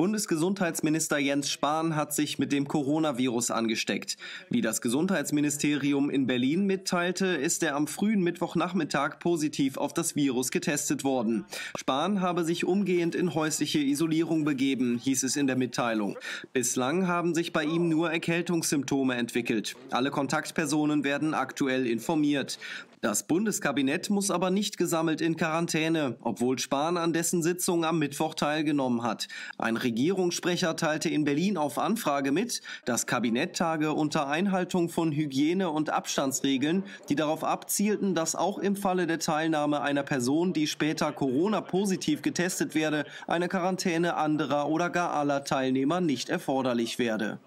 Bundesgesundheitsminister Jens Spahn hat sich mit dem Coronavirus angesteckt. Wie das Gesundheitsministerium in Berlin mitteilte, ist er am frühen Mittwochnachmittag positiv auf das Virus getestet worden. Spahn habe sich umgehend in häusliche Isolierung begeben, hieß es in der Mitteilung. Bislang haben sich bei ihm nur Erkältungssymptome entwickelt. Alle Kontaktpersonen werden aktuell informiert. Das Bundeskabinett muss aber nicht gesammelt in Quarantäne, obwohl Spahn an dessen Sitzung am Mittwoch teilgenommen hat. Ein Regierungssprecher teilte in Berlin auf Anfrage mit, dass Kabinetttage unter Einhaltung von Hygiene- und Abstandsregeln, die darauf abzielten, dass auch im Falle der Teilnahme einer Person, die später Corona-positiv getestet werde, eine Quarantäne anderer oder gar aller Teilnehmer nicht erforderlich werde.